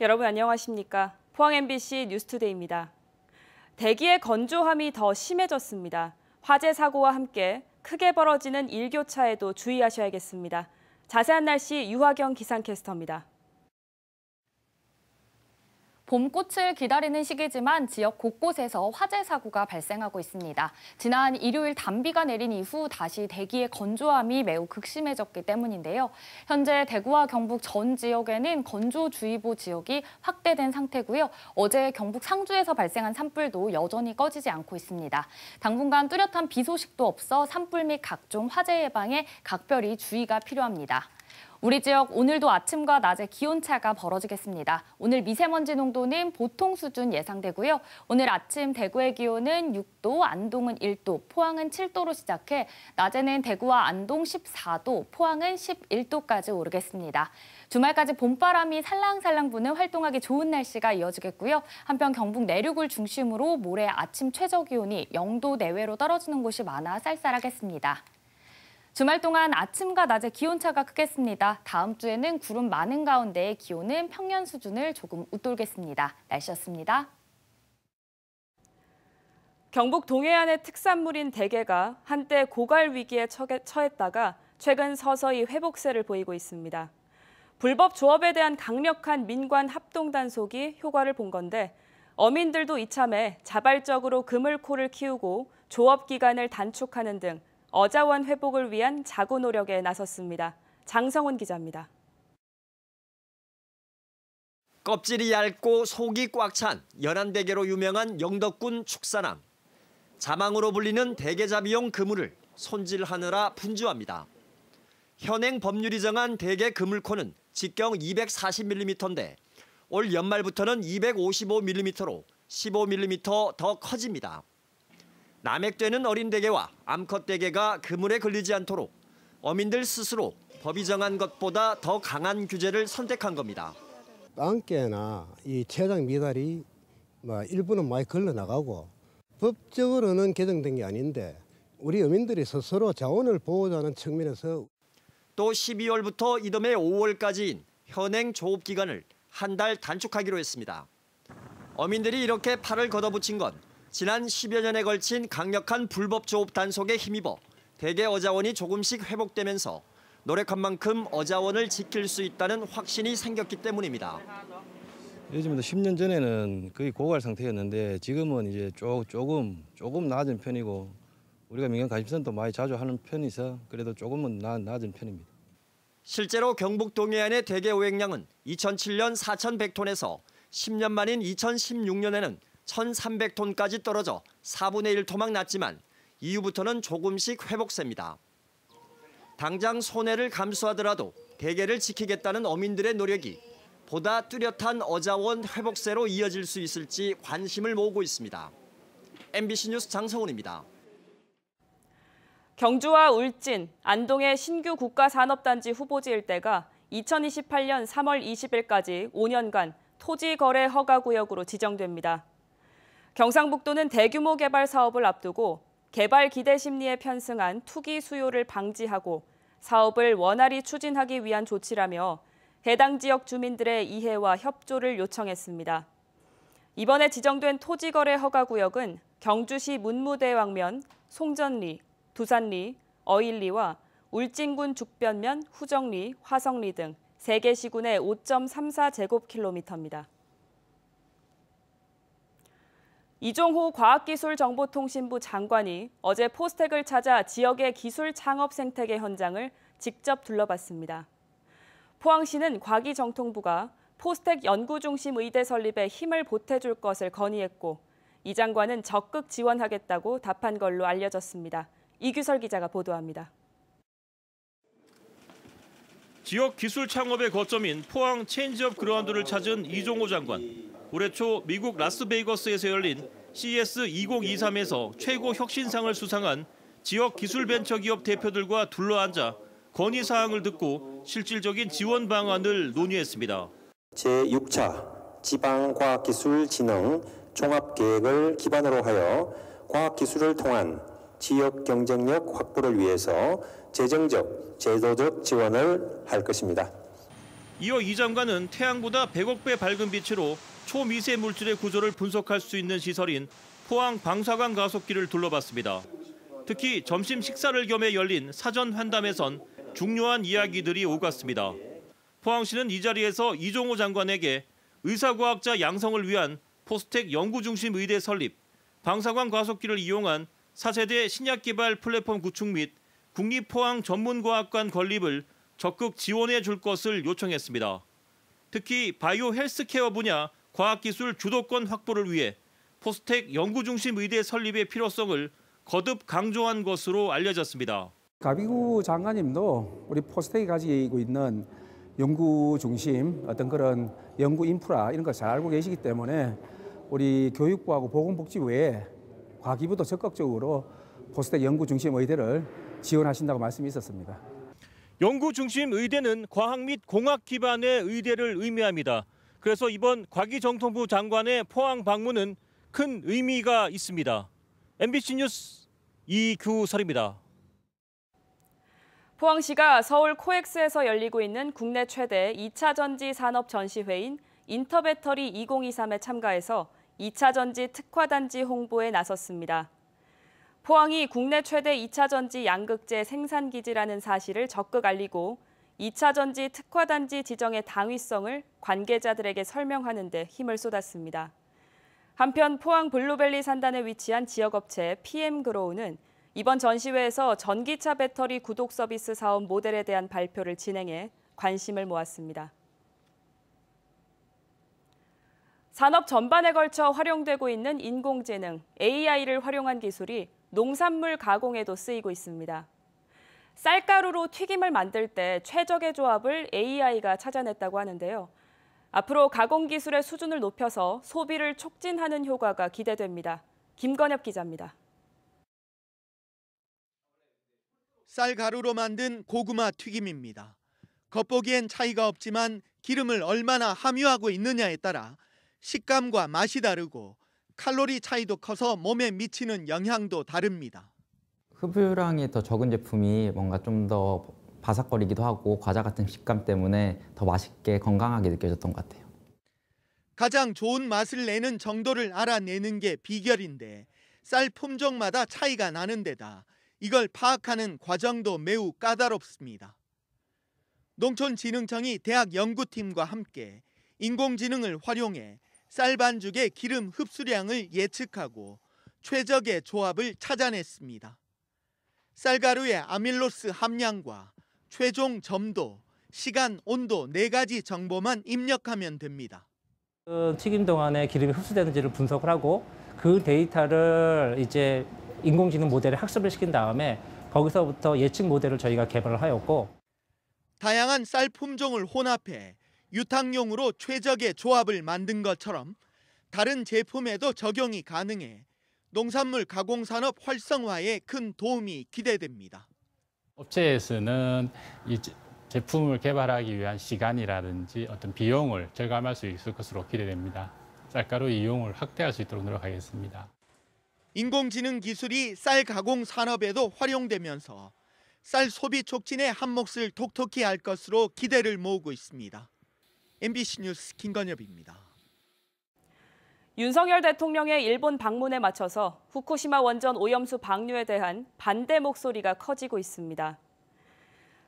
여러분 안녕하십니까? 포항 MBC 뉴스투데이입니다. 대기의 건조함이 더 심해졌습니다. 화재 사고와 함께 크게 벌어지는 일교차에도 주의하셔야겠습니다. 자세한 날씨 유화경 기상캐스터입니다. 봄꽃을 기다리는 시기지만 지역 곳곳에서 화재 사고가 발생하고 있습니다. 지난 일요일 단비가 내린 이후 다시 대기의 건조함이 매우 극심해졌기 때문인데요. 현재 대구와 경북 전 지역에는 건조주의보 지역이 확대된 상태고요. 어제 경북 상주에서 발생한 산불도 여전히 꺼지지 않고 있습니다. 당분간 뚜렷한 비 소식도 없어 산불 및 각종 화재 예방에 각별히 주의가 필요합니다. 우리 지역 오늘도 아침과 낮에 기온차가 벌어지겠습니다. 오늘 미세먼지 농도는 보통 수준 예상되고요. 오늘 아침 대구의 기온은 6도, 안동은 1도, 포항은 7도로 시작해 낮에는 대구와 안동 14도, 포항은 11도까지 오르겠습니다. 주말까지 봄바람이 살랑살랑 부는 활동하기 좋은 날씨가 이어지겠고요. 한편 경북 내륙을 중심으로 모레 아침 최저 기온이 0도 내외로 떨어지는 곳이 많아 쌀쌀하겠습니다. 주말 동안 아침과 낮의 기온차가 크겠습니다. 다음 주에는 구름 많은 가운데 기온은 평년 수준을 조금 웃돌겠습니다. 날씨였습니다. 경북 동해안의 특산물인 대게가 한때 고갈 위기에 처했다가 최근 서서히 회복세를 보이고 있습니다. 불법 조업에 대한 강력한 민관 합동 단속이 효과를 본 건데 어민들도 이참에 자발적으로 그물코를 키우고 조업 기간을 단축하는 등 어자원 회복을 위한 자구 노력에 나섰습니다. 장성훈 기자입니다. 껍질이 얇고 속이 꽉 찬 연안대게로 유명한 영덕군 축산항. 자망으로 불리는 대게잡이용 그물을 손질하느라 분주합니다. 현행 법률이 정한 대게 그물코는 직경 240mm인데 올 연말부터는 255mm로 15mm 더 커집니다. 남액되는 어린대게와 암컷대게가 그물에 걸리지 않도록 어민들 스스로 법이 정한 것보다 더 강한 규제를 선택한 겁니다. 땅개나 이 체장 미달이 뭐 일부는 많이 걸러나가고 법적으로는 개정된 게 아닌데 우리 어민들이 스스로 자원을 보호하는 측면에서 또 12월부터 이듬해 5월까지인 현행 조업 기간을 한 달 단축하기로 했습니다. 어민들이 이렇게 팔을 걷어붙인 건 지난 10여 년에 걸친 강력한 불법 조업 단속에 힘입어 대개 어자원이 조금씩 회복되면서 노력한 만큼 어자원을 지킬 수 있다는 확신이 생겼기 때문입니다. 요즘도 10년 전에는 거의 고갈 상태였는데 지금은 이제 조, 조금 조금 낮은 편이고 우리가 민간 가심선도 많이 자주 하는 편이서 그래도 조금은 나, 낮은 편입니다. 실제로 경북 동해안의 대개 오행량은 2007년 4,100톤에서 10년 만인 2016년에는 1,300톤까지 떨어져 4분의 1 토막 났지만 이후부터는 조금씩 회복세입니다. 당장 손해를 감수하더라도 대게를 지키겠다는 어민들의 노력이 보다 뚜렷한 어자원 회복세로 이어질 수 있을지 관심을 모으고 있습니다. MBC 뉴스 장성훈입니다. 경주와 울진, 안동의 신규 국가산업단지 후보지 일대가 2028년 3월 20일까지 5년간 토지거래 허가구역으로 지정됩니다. 경상북도는 대규모 개발 사업을 앞두고 개발 기대 심리에 편승한 투기 수요를 방지하고 사업을 원활히 추진하기 위한 조치라며 해당 지역 주민들의 이해와 협조를 요청했습니다. 이번에 지정된 토지거래 허가구역은 경주시 문무대왕면, 송전리, 두산리, 어일리와 울진군 죽변면, 후정리, 화성리 등 3개 시군의 5.34제곱킬로미터입니다. 이종호 과학기술정보통신부 장관이 어제 포스텍을 찾아 지역의 기술 창업 생태계 현장을 직접 둘러봤습니다. 포항시는 과기정통부가 포스텍 연구중심 의대 설립에 힘을 보태줄 것을 건의했고 이 장관은 적극 지원하겠다고 답한 걸로 알려졌습니다. 이규설 기자가 보도합니다. 지역 기술 창업의 거점인 포항 체인지업 그라운드를 찾은 이종호 장관. 올해 초 미국 라스베이거스에서 열린 CES 2023에서 최고 혁신상을 수상한 지역 기술벤처기업 대표들과 둘러앉아 건의사항을 듣고 실질적인 지원 방안을 논의했습니다. 제6차 지방과학기술진흥 종합계획을 기반으로 하여 과학기술을 통한 지역 경쟁력 확보를 위해서 재정적, 제도적 지원을 할 것입니다. 이어 이 장관은 태양보다 100억 배 밝은 빛으로 초미세 물질의 구조를 분석할 수 있는 시설인 포항 방사광 가속기를 둘러봤습니다. 특히 점심 식사를 겸해 열린 사전 환담에선 중요한 이야기들이 오갔습니다. 포항시는 이 자리에서 이종호 장관에게 의사과학자 양성을 위한 포스텍 연구중심 의대 설립, 방사광 가속기를 이용한 4세대 신약개발 플랫폼 구축 및 국립포항 전문과학관 건립을 적극 지원해 줄 것을 요청했습니다. 특히 바이오 헬스케어 분야 과학기술 주도권 확보를 위해 포스텍 연구중심 의대 설립의 필요성을 거듭 강조한 것으로 알려졌습니다. 가비구 장관님도 우리 포스텍이 가지고 있는 연구 중심 어떤 그런 연구 인프라 이런 걸잘 알고 계시기 때문에 우리 교육부하고 보건복지부 외에 과기부도 적극적으로 포스텍 연구 중심 의대를 지원하신다고 말씀이 있었습니다. 연구 중심 의대는 과학 및 공학 기반의 의대를 의미합니다. 그래서 이번 과기정통부 장관의 포항 방문은 큰 의미가 있습니다. MBC 뉴스 이규설입니다. 포항시가 서울 코엑스에서 열리고 있는 국내 최대 2차 전지 산업 전시회인 인터배터리 2023에 참가해서 2차 전지 특화단지 홍보에 나섰습니다. 포항이 국내 최대 2차 전지 양극재 생산기지라는 사실을 적극 알리고 2차 전지 특화단지 지정의 당위성을 관계자들에게 설명하는 데 힘을 쏟았습니다. 한편 포항 블루밸리 산단에 위치한 지역업체 PM그로우는 이번 전시회에서 전기차 배터리 구독 서비스 사업 모델에 대한 발표를 진행해 관심을 모았습니다. 산업 전반에 걸쳐 활용되고 있는 인공지능, AI를 활용한 기술이 농산물 가공에도 쓰이고 있습니다. 쌀가루로 튀김을 만들 때 최적의 조합을 AI가 찾아냈다고 하는데요. 앞으로 가공 기술의 수준을 높여서 소비를 촉진하는 효과가 기대됩니다. 김건엽 기자입니다. 쌀가루로 만든 고구마 튀김입니다. 겉보기엔 차이가 없지만 기름을 얼마나 함유하고 있느냐에 따라 식감과 맛이 다르고 칼로리 차이도 커서 몸에 미치는 영향도 다릅니다. 흡유량이 더 적은 제품이 뭔가 좀 더 바삭거리기도 하고 과자 같은 식감 때문에 더 맛있게 건강하게 느껴졌던 것 같아요. 가장 좋은 맛을 내는 정도를 알아내는 게 비결인데 쌀 품종마다 차이가 나는 데다 이걸 파악하는 과정도 매우 까다롭습니다. 농촌진흥청이 대학 연구팀과 함께 인공지능을 활용해 쌀 반죽의 기름 흡수량을 예측하고 최적의 조합을 찾아냈습니다. 쌀가루의 아밀로스 함량과 최종 점도, 시간, 온도 네 가지 정보만 입력하면 됩니다. 그 튀김 동안에 기름이 흡수되는지를 분석을 하고 그 데이터를 이제 인공지능 모델에 학습을 시킨 다음에 거기서부터 예측 모델을 저희가 개발을 하였고 다양한 쌀 품종을 혼합해 유탕용으로 최적의 조합을 만든 것처럼 다른 제품에도 적용이 가능해 농산물 가공 산업 활성화에 큰 도움이 기대됩니다. 업체에서는 이 제품을 개발하기 위한 시간이라든지 어떤 비용을 절감할 수 있을 것으로 기대됩니다. 쌀가루 이용을 확대할 수 있도록 노력하겠습니다. 인공지능 기술이 쌀 가공 산업에도 활용되면서 쌀 소비 촉진에 한몫을 톡톡히 할 것으로 기대를 모으고 있습니다. MBC 뉴스 김건엽입니다. 윤석열 대통령의 일본 방문에 맞춰서 후쿠시마 원전 오염수 방류에 대한 반대 목소리가 커지고 있습니다.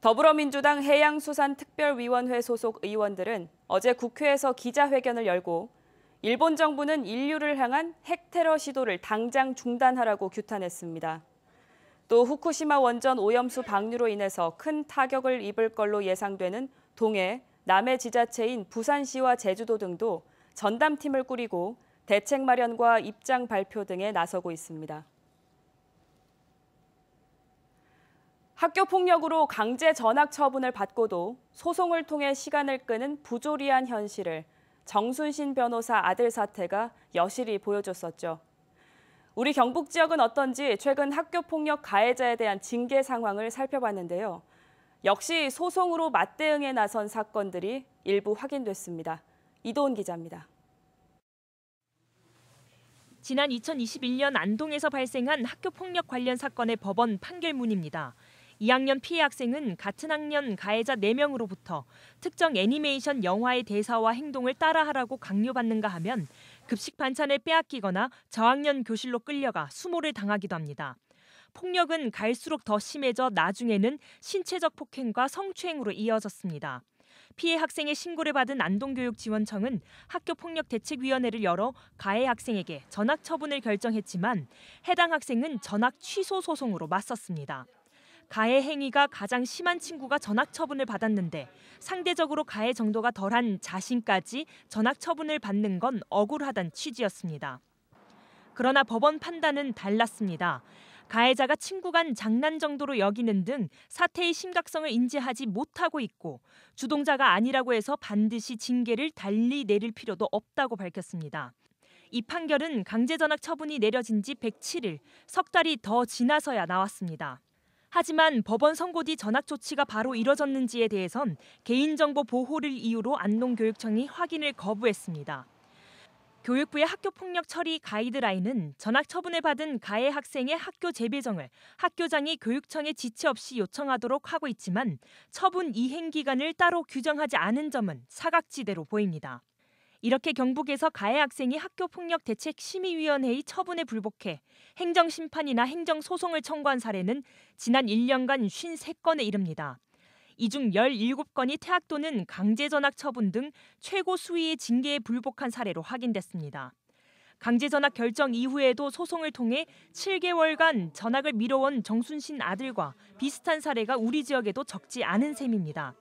더불어민주당 해양수산특별위원회 소속 의원들은 어제 국회에서 기자회견을 열고 일본 정부는 인류를 향한 핵테러 시도를 당장 중단하라고 규탄했습니다. 또 후쿠시마 원전 오염수 방류로 인해서 큰 타격을 입을 걸로 예상되는 동해, 남해 지자체인 부산시와 제주도 등도 전담팀을 꾸리고 대책 마련과 입장 발표 등에 나서고 있습니다. 학교 폭력으로 강제 전학 처분을 받고도 소송을 통해 시간을 끄는 부조리한 현실을 정순신 변호사 아들 사태가 여실히 보여줬었죠. 우리 경북 지역은 어떤지 최근 학교 폭력 가해자에 대한 징계 상황을 살펴봤는데요. 역시 소송으로 맞대응에 나선 사건들이 일부 확인됐습니다. 이도훈 기자입니다. 지난 2021년 안동에서 발생한 학교 폭력 관련 사건의 법원 판결문입니다. 2학년 피해 학생은 같은 학년 가해자 4명으로부터 특정 애니메이션 영화의 대사와 행동을 따라하라고 강요받는가 하면 급식 반찬을 빼앗기거나 저학년 교실로 끌려가 수모를 당하기도 합니다. 폭력은 갈수록 더 심해져 나중에는 신체적 폭행과 성추행으로 이어졌습니다. 피해 학생의 신고를 받은 안동교육지원청은 학교폭력대책위원회를 열어 가해 학생에게 전학 처분을 결정했지만 해당 학생은 전학 취소 소송으로 맞섰습니다. 가해 행위가 가장 심한 친구가 전학 처분을 받았는데 상대적으로 가해 정도가 덜한 자신까지 전학 처분을 받는 건 억울하단 취지였습니다. 그러나 법원 판단은 달랐습니다. 가해자가 친구 간 장난 정도로 여기는 등 사태의 심각성을 인지하지 못하고 있고 주동자가 아니라고 해서 반드시 징계를 달리 내릴 필요도 없다고 밝혔습니다. 이 판결은 강제전학 처분이 내려진 지 107일, 석 달이 더 지나서야 나왔습니다. 하지만 법원 선고 뒤 전학 조치가 바로 이뤄졌는지에 대해선 개인정보 보호를 이유로 안동교육청이 확인을 거부했습니다. 교육부의 학교 폭력 처리 가이드라인은 전학 처분을 받은 가해 학생의 학교 재배정을 학교장이 교육청에 지체 없이 요청하도록 하고 있지만 처분 이행 기간을 따로 규정하지 않은 점은 사각지대로 보입니다. 이렇게 경북에서 가해 학생이 학교 폭력 대책 심의위원회의 처분에 불복해 행정 심판이나 행정 소송을 청구한 사례는 지난 1년간 53건에 이릅니다. 이중 17건이 퇴학 또는 강제 전학 처분 등 최고 수위의 징계에 불복한 사례로 확인됐습니다. 강제 전학 결정 이후에도 소송을 통해 7개월간 전학을 미뤄온 정순신 아들과 비슷한 사례가 우리 지역에도 적지 않은 셈입니다.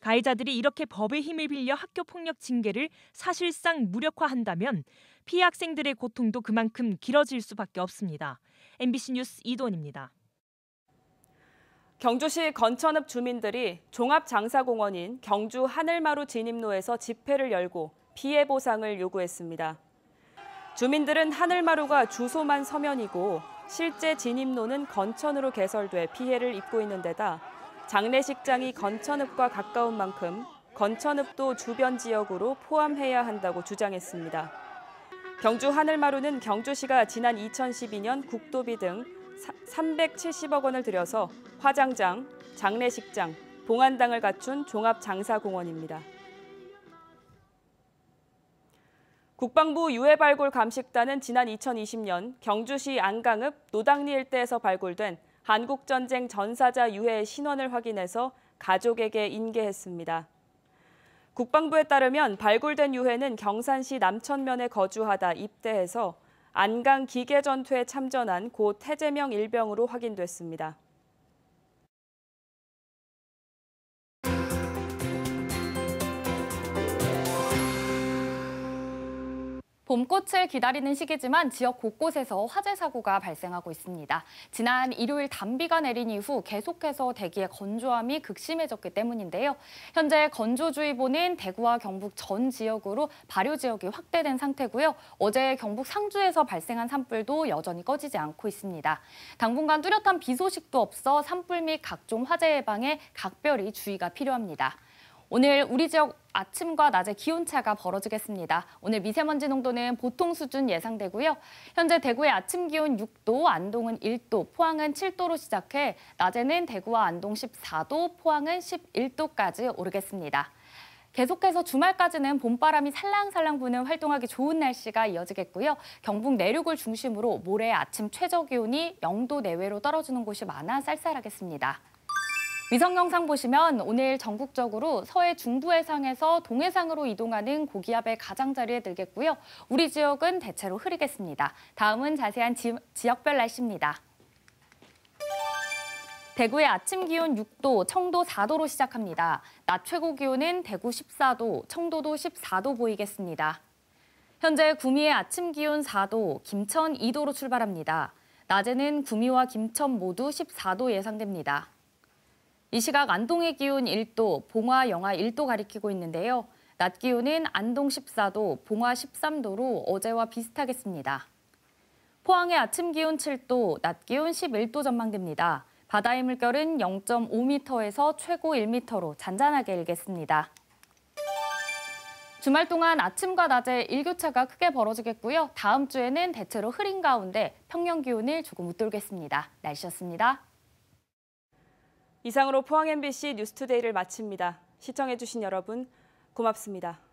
가해자들이 이렇게 법의 힘을 빌려 학교 폭력 징계를 사실상 무력화한다면 피해 학생들의 고통도 그만큼 길어질 수밖에 없습니다. MBC 뉴스 이도원입니다. 경주시 건천읍 주민들이 종합장사공원인 경주 하늘마루 진입로에서 집회를 열고 피해 보상을 요구했습니다. 주민들은 하늘마루가 주소만 서면이고 실제 진입로는 건천으로 개설돼 피해를 입고 있는 데다 장례식장이 건천읍과 가까운 만큼 건천읍도 주변 지역으로 포함해야 한다고 주장했습니다. 경주 하늘마루는 경주시가 지난 2012년 국도비 등 370억 원을 들여서 화장장, 장례식장, 봉안당을 갖춘 종합장사공원입니다. 국방부 유해발굴 감식단은 지난 2020년 경주시 안강읍 노당리 일대에서 발굴된 한국전쟁 전사자 유해의 신원을 확인해서 가족에게 인계했습니다. 국방부에 따르면 발굴된 유해는 경산시 남천면에 거주하다 입대해서 안강 기계 전투에 참전한 고 태재명 일병으로 확인됐습니다. 봄꽃을 기다리는 시기지만 지역 곳곳에서 화재 사고가 발생하고 있습니다. 지난 일요일 단비가 내린 이후 계속해서 대기의 건조함이 극심해졌기 때문인데요. 현재 건조주의보는 대구와 경북 전 지역으로 발효 지역이 확대된 상태고요. 어제 경북 상주에서 발생한 산불도 여전히 꺼지지 않고 있습니다. 당분간 뚜렷한 비 소식도 없어 산불 및 각종 화재 예방에 각별히 주의가 필요합니다. 오늘 우리 지역 아침과 낮의 기온차가 벌어지겠습니다. 오늘 미세먼지 농도는 보통 수준 예상되고요. 현재 대구의 아침 기온 6도, 안동은 1도, 포항은 7도로 시작해 낮에는 대구와 안동 14도, 포항은 11도까지 오르겠습니다. 계속해서 주말까지는 봄바람이 살랑살랑 부는 활동하기 좋은 날씨가 이어지겠고요. 경북 내륙을 중심으로 모레 아침 최저 기온이 0도 내외로 떨어지는 곳이 많아 쌀쌀하겠습니다. 위성 영상 보시면 오늘 전국적으로 서해 중부 해상에서 동해상으로 이동하는 고기압의 가장자리에 들겠고요. 우리 지역은 대체로 흐리겠습니다. 다음은 자세한 지, 지역별 날씨입니다. 대구의 아침 기온 6도, 청도 4도로 시작합니다. 낮 최고 기온은 대구 14도, 청도도 14도 보이겠습니다. 현재 구미의 아침 기온 4도, 김천 2도로 출발합니다. 낮에는 구미와 김천 모두 14도 예상됩니다. 이 시각 안동의 기온 1도, 봉화 영하 1도 가리키고 있는데요. 낮 기온은 안동 14도, 봉화 13도로 어제와 비슷하겠습니다. 포항의 아침 기온 7도, 낮 기온 11도 전망됩니다. 바다의 물결은 0.5m에서 최고 1m로 잔잔하게 일겠습니다. 주말 동안 아침과 낮에 일교차가 크게 벌어지겠고요. 다음 주에는 대체로 흐린 가운데 평년 기온을 조금 웃돌겠습니다. 날씨였습니다. 이상으로 포항 MBC 뉴스투데이를 마칩니다. 시청해주신 여러분 고맙습니다.